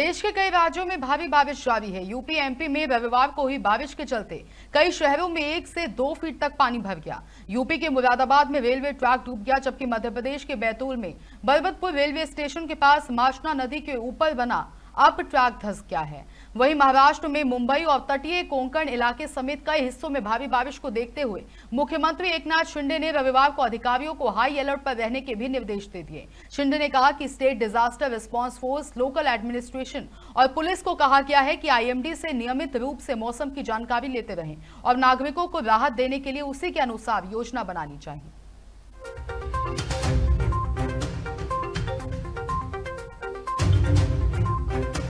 देश के कई राज्यों में भारी बारिश जारी है यूपी एमपी में रविवार को हुई बारिश के चलते कई शहरों में एक से दो फीट तक पानी भर गया यूपी के मुरादाबाद में रेलवे ट्रैक डूब गया जबकि मध्य प्रदेश के बैतूल में बरबतपुर रेलवे स्टेशन के पास माशना नदी के ऊपर बना अप ट्रैक धस गया है वहीं महाराष्ट्र में मुंबई और तटीय कोंकण इलाके समेत कई हिस्सों में भारी बारिश को देखते हुए मुख्यमंत्री एकनाथ शिंदे ने रविवार को अधिकारियों को हाई अलर्ट पर रहने के भी निर्देश दे दिए शिंदे ने कहा कि state disaster response force local administration और पुलिस को कहा गया है कि आईएमडी से नियमित रूप से मौसम की जानकारी लेते रहे और नागरिकों को राहत देने के लिए उसी के अनुसार योजना बनानी चाहिए